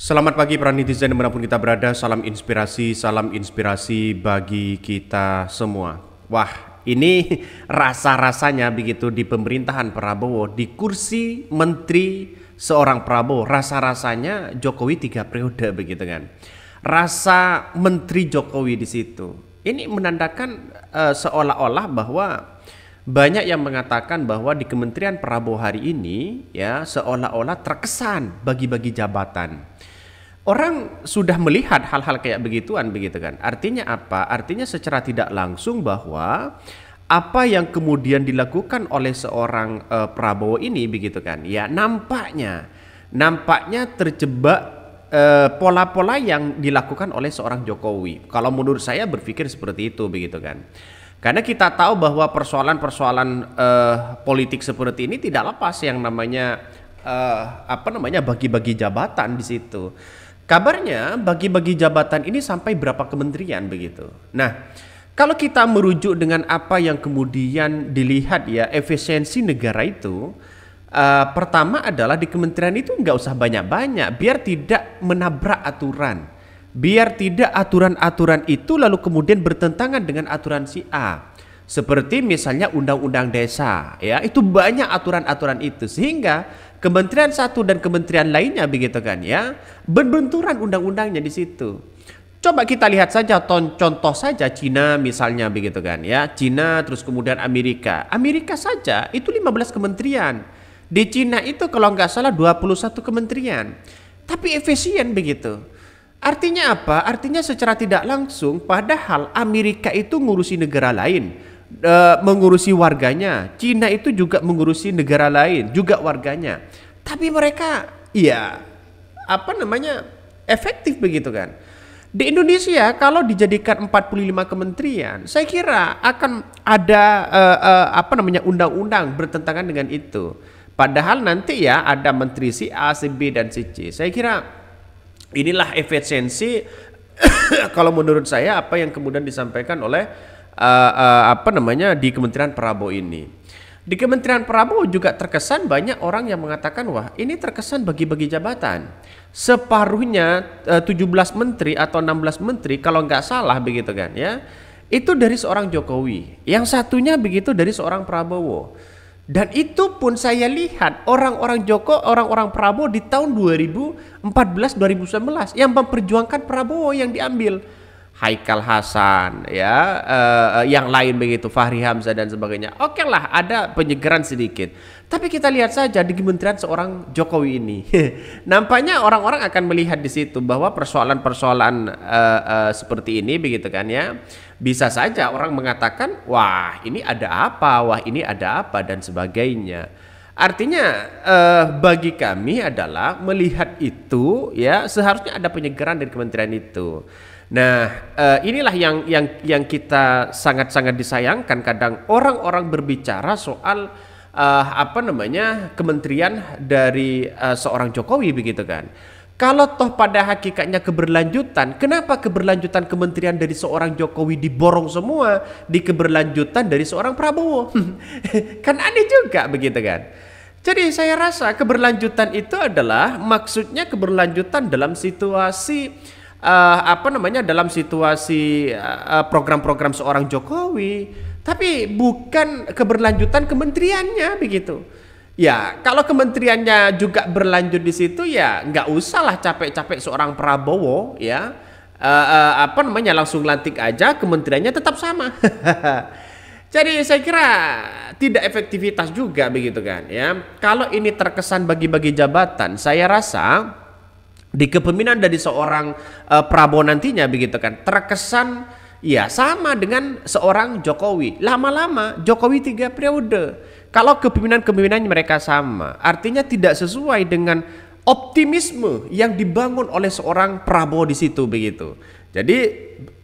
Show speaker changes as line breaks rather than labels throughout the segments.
Selamat pagi para netizen dimanapun kita berada, salam inspirasi, salam inspirasi bagi kita semua. Wah, ini rasa-rasanya begitu di pemerintahan Prabowo, di kursi menteri seorang Prabowo, rasa-rasanya Jokowi tiga periode begitu kan. Rasa menteri Jokowi di situ. Ini menandakan uh, seolah-olah bahwa banyak yang mengatakan bahwa di Kementerian Prabowo hari ini ya seolah-olah terkesan bagi-bagi jabatan Orang sudah melihat hal-hal kayak begituan begitu kan. Artinya apa? Artinya secara tidak langsung bahwa apa yang kemudian dilakukan oleh seorang uh, Prabowo ini begitu kan. Ya nampaknya nampaknya terjebak eh, pola-pola uh, yang dilakukan oleh seorang Jokowi. Kalau menurut saya berpikir seperti itu begitu kan. Karena kita tahu bahwa persoalan-persoalan uh, politik seperti ini tidak lepas yang namanya uh, apa namanya bagi-bagi jabatan di situ. Kabarnya bagi-bagi jabatan ini sampai berapa kementerian begitu. Nah, kalau kita merujuk dengan apa yang kemudian dilihat ya efisiensi negara itu, uh, pertama adalah di kementerian itu nggak usah banyak-banyak, biar tidak menabrak aturan, biar tidak aturan-aturan itu lalu kemudian bertentangan dengan aturan si A. Seperti misalnya undang-undang desa, ya itu banyak aturan-aturan itu sehingga kementerian satu dan kementerian lainnya begitu kan ya berbenturan undang-undangnya di situ. Coba kita lihat saja contoh saja Cina misalnya begitu kan ya. Cina terus kemudian Amerika. Amerika saja itu 15 kementerian. Di Cina itu kalau nggak salah 21 kementerian. Tapi efisien begitu. Artinya apa? Artinya secara tidak langsung padahal Amerika itu ngurusi negara lain uh, mengurusi warganya. Cina itu juga mengurusi negara lain, juga warganya. Tapi mereka iya apa namanya? efektif begitu kan. Di Indonesia kalau dijadikan 45 kementerian, saya kira akan ada uh, uh, apa namanya undang-undang bertentangan dengan itu. Padahal nanti ya ada menteri si A, si B dan si C. Saya kira inilah efisiensi kalau menurut saya apa yang kemudian disampaikan oleh uh, uh, apa namanya di Kementerian Prabowo ini. Di Kementerian Prabowo juga terkesan banyak orang yang mengatakan wah ini terkesan bagi-bagi jabatan. Separuhnya eh, uh, 17 menteri atau 16 menteri kalau nggak salah begitu kan ya. Itu dari seorang Jokowi, yang satunya begitu dari seorang Prabowo. Dan itu pun saya lihat orang-orang Joko, orang-orang Prabowo di tahun 2014-2019 yang memperjuangkan Prabowo yang diambil. Haikal Hasan ya uh, yang lain begitu Fahri Hamzah dan sebagainya oke okay lah ada penyegeran sedikit tapi kita lihat saja di kementerian seorang Jokowi ini nampaknya orang-orang akan melihat di situ bahwa persoalan-persoalan uh, uh, seperti ini begitu kan ya bisa saja orang mengatakan wah ini ada apa wah ini ada apa dan sebagainya Artinya uh, bagi kami adalah melihat itu ya seharusnya ada penyegeran dari kementerian itu. Nah, uh, inilah yang yang yang kita sangat-sangat disayangkan kadang orang-orang berbicara soal uh, apa namanya kementerian dari uh, seorang Jokowi begitu kan. Kalau toh pada hakikatnya keberlanjutan, kenapa keberlanjutan kementerian dari seorang Jokowi diborong semua di keberlanjutan dari seorang Prabowo? kan aneh juga begitu kan. Jadi saya rasa keberlanjutan itu adalah maksudnya keberlanjutan dalam situasi uh, apa namanya dalam situasi eh, program-program uh, seorang Jokowi, tapi bukan keberlanjutan kementeriannya begitu. Ya, kalau kementeriannya juga berlanjut di situ ya nggak usahlah capek-capek seorang Prabowo ya. Uh, uh, apa namanya langsung lantik aja kementeriannya tetap sama. Jadi saya kira tidak efektivitas juga begitu kan ya. Kalau ini terkesan bagi-bagi jabatan, saya rasa di kepemimpinan dari seorang uh, Prabowo nantinya begitu kan terkesan ya sama dengan seorang Jokowi lama-lama Jokowi tiga periode kalau kepemimpinan-kepemimpinannya mereka sama artinya tidak sesuai dengan optimisme yang dibangun oleh seorang Prabowo di situ begitu jadi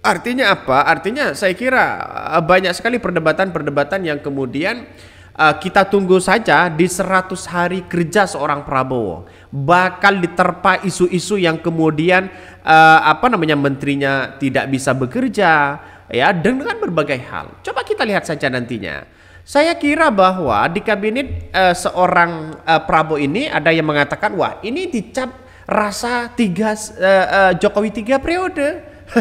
artinya apa artinya saya kira eh, banyak sekali perdebatan-perdebatan yang kemudian Eh, kita tunggu saja di 100 hari kerja seorang Prabowo bakal diterpa isu-isu yang kemudian uh, apa namanya menterinya tidak bisa bekerja ya dengan berbagai hal. Coba kita lihat saja nantinya. Saya kira bahwa di kabinet uh, seorang uh, Prabowo ini ada yang mengatakan wah ini dicap rasa tiga uh, uh, Jokowi tiga periode.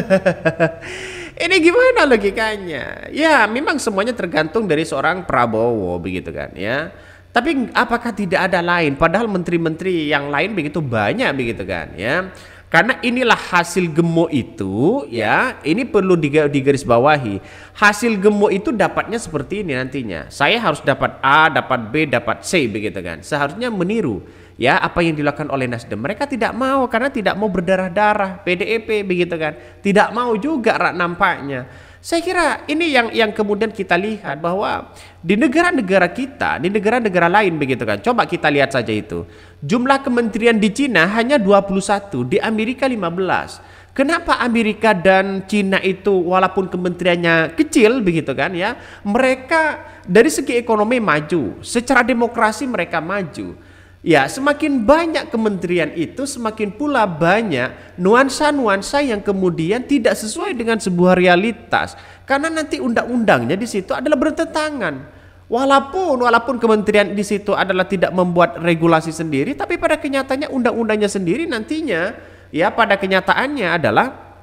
ini gimana logikanya? Ya, memang semuanya tergantung dari seorang Prabowo begitu kan, ya. Tapi apakah tidak ada lain? Padahal menteri-menteri yang lain begitu banyak begitu kan, ya. Karena inilah hasil gemuk itu, ya. Ini perlu digarisbawahi. Hasil gemuk itu dapatnya seperti ini nantinya. Saya harus dapat A, dapat B, dapat C begitu kan. Seharusnya meniru ya apa yang dilakukan oleh Nasdem mereka tidak mau karena tidak mau berdarah-darah PDIP e begitu kan tidak mau juga rak nampaknya saya kira ini yang yang kemudian kita lihat bahwa di negara-negara kita, di negara-negara lain begitu kan. Coba kita lihat saja itu. Jumlah kementerian di Cina hanya 21, di Amerika 15. Kenapa Amerika dan Cina itu walaupun kementeriannya kecil begitu kan ya, mereka dari segi ekonomi maju, secara demokrasi mereka maju. Ya, semakin banyak kementerian itu, semakin pula banyak nuansa-nuansa yang kemudian tidak sesuai dengan sebuah realitas. Karena nanti undang-undangnya di situ adalah bertentangan. Walaupun walaupun kementerian di situ adalah tidak membuat regulasi sendiri, tapi pada kenyataannya undang-undangnya sendiri nantinya ya pada kenyataannya adalah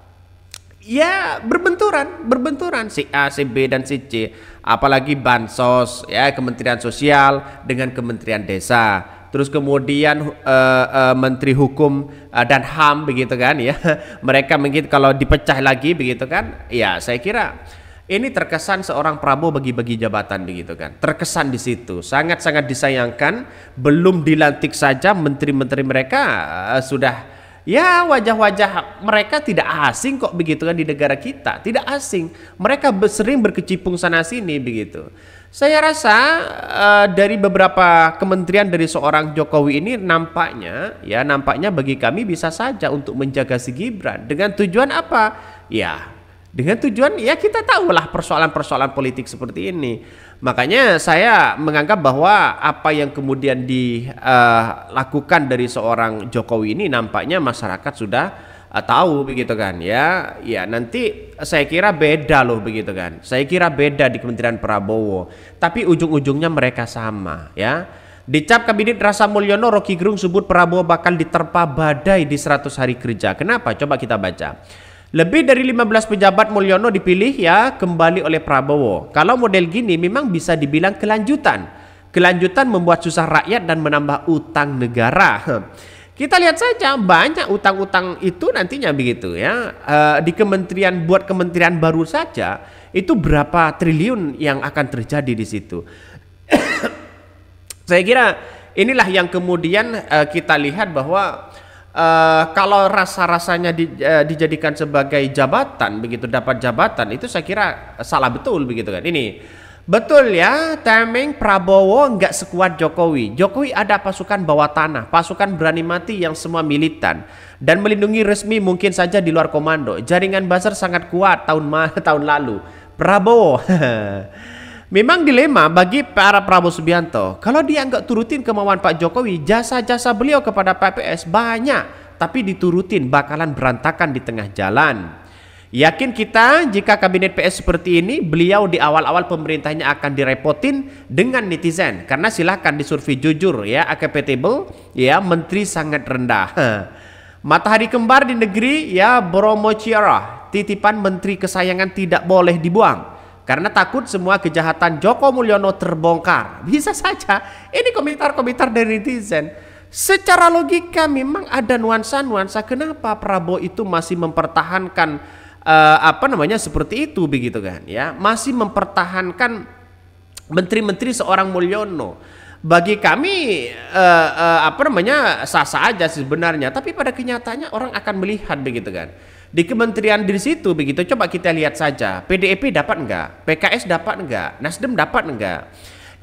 ya berbenturan, berbenturan si A, si B dan si C. Apalagi bansos ya Kementerian Sosial dengan Kementerian Desa terus kemudian uh, uh, Menteri Hukum uh, dan HAM begitu kan ya. Mereka mungkin kalau dipecah lagi begitu kan, ya saya kira ini terkesan seorang Prabowo bagi-bagi jabatan begitu kan. Terkesan di situ. Sangat-sangat disayangkan belum dilantik saja menteri-menteri mereka uh, sudah ya wajah-wajah mereka tidak asing kok begitu kan di negara kita. Tidak asing. Mereka sering berkecimpung sana sini begitu. Saya rasa uh, dari beberapa kementerian dari seorang Jokowi ini nampaknya ya nampaknya bagi kami bisa saja untuk menjaga si Gibran dengan tujuan apa? Ya, dengan tujuan ya kita tahulah persoalan-persoalan politik seperti ini. Makanya saya menganggap bahwa apa yang kemudian dilakukan eh, dari seorang Jokowi ini nampaknya masyarakat sudah eh, tahu begitu kan ya. Ya nanti saya kira beda loh begitu kan. Saya kira beda di Kementerian Prabowo, tapi ujung-ujungnya mereka sama ya. Dicap Kabinet Rasa Mulyono Rocky Gerung sebut Prabowo bakal diterpa badai di 100 hari kerja. Kenapa? Coba kita baca. Lebih dari 15 pejabat Mulyono dipilih ya kembali oleh Prabowo. Kalau model gini memang bisa dibilang kelanjutan. Kelanjutan membuat susah rakyat dan menambah utang negara. Kita lihat saja banyak utang-utang itu nantinya begitu ya eh, di kementerian buat kementerian baru saja itu berapa triliun yang akan terjadi di situ. Saya kira inilah yang kemudian eh, kita lihat bahwa uh, kalau rasa-rasanya di, uh, dijadikan sebagai jabatan begitu dapat jabatan itu saya kira salah betul begitu kan ini betul ya timing Prabowo nggak sekuat Jokowi Jokowi ada pasukan bawah tanah pasukan berani mati yang semua militan dan melindungi resmi mungkin saja di luar komando jaringan Basar sangat kuat tahun tahun lalu Prabowo Memang dilema bagi para Prabowo Subianto. Kalau dia nggak turutin kemauan Pak Jokowi, jasa-jasa beliau kepada PPS banyak. Tapi diturutin bakalan berantakan di tengah jalan. Yakin kita jika kabinet PS seperti ini, beliau di awal-awal pemerintahnya akan direpotin dengan netizen. Karena silahkan disurvei jujur ya, acceptable ya, menteri sangat rendah. Matahari kembar di negeri ya, Bromo Ciara, titipan menteri kesayangan tidak boleh dibuang karena takut semua kejahatan Joko Mulyono terbongkar. Bisa saja, ini komentar-komentar dari netizen. Secara logika memang ada nuansa-nuansa kenapa Prabowo itu masih mempertahankan uh, apa namanya seperti itu begitu kan ya, masih mempertahankan menteri-menteri seorang Mulyono. Bagi kami uh, uh, apa namanya sah-sah aja sebenarnya, tapi pada kenyataannya orang akan melihat begitu kan di kementerian di situ begitu coba kita lihat saja PDIP dapat enggak PKS dapat enggak Nasdem dapat enggak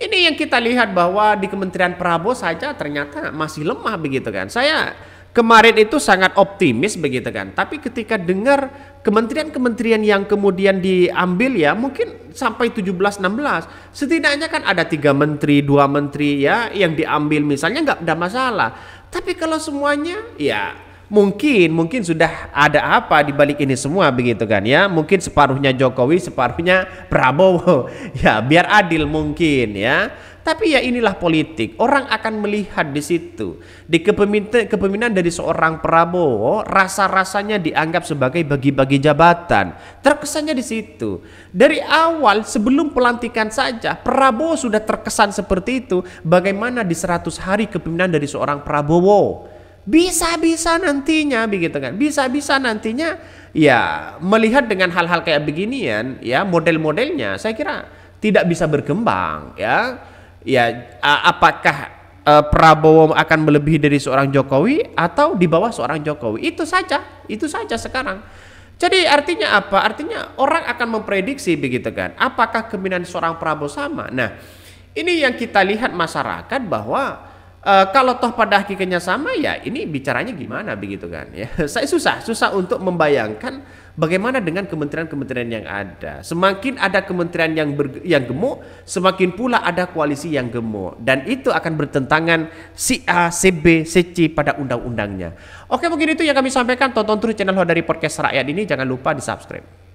ini yang kita lihat bahwa di kementerian Prabowo saja ternyata masih lemah begitu kan saya kemarin itu sangat optimis begitu kan tapi ketika dengar kementerian-kementerian yang kemudian diambil ya mungkin sampai 17 16 setidaknya kan ada tiga menteri dua menteri ya yang diambil misalnya nggak ada masalah tapi kalau semuanya ya mungkin mungkin sudah ada apa di balik ini semua begitu kan ya mungkin separuhnya Jokowi separuhnya Prabowo ya biar adil mungkin ya tapi ya inilah politik orang akan melihat di situ di kepemimpinan dari seorang Prabowo rasa-rasanya dianggap sebagai bagi-bagi jabatan terkesannya di situ dari awal sebelum pelantikan saja Prabowo sudah terkesan seperti itu bagaimana di 100 hari kepemimpinan dari seorang Prabowo bisa-bisa nantinya begitu kan bisa-bisa nantinya ya melihat dengan hal-hal kayak beginian ya model-modelnya saya kira tidak bisa berkembang ya ya apakah uh, Prabowo akan melebihi dari seorang Jokowi atau di bawah seorang Jokowi itu saja itu saja sekarang jadi artinya apa artinya orang akan memprediksi begitu kan apakah keminan seorang Prabowo sama nah ini yang kita lihat masyarakat bahwa Uh, kalau toh pada hakikatnya sama ya ini bicaranya gimana begitu kan ya saya susah susah untuk membayangkan bagaimana dengan kementerian-kementerian yang ada semakin ada kementerian yang ber, yang gemuk semakin pula ada koalisi yang gemuk dan itu akan bertentangan si A si B si C pada undang-undangnya oke mungkin itu yang kami sampaikan tonton terus channel dari podcast rakyat ini jangan lupa di subscribe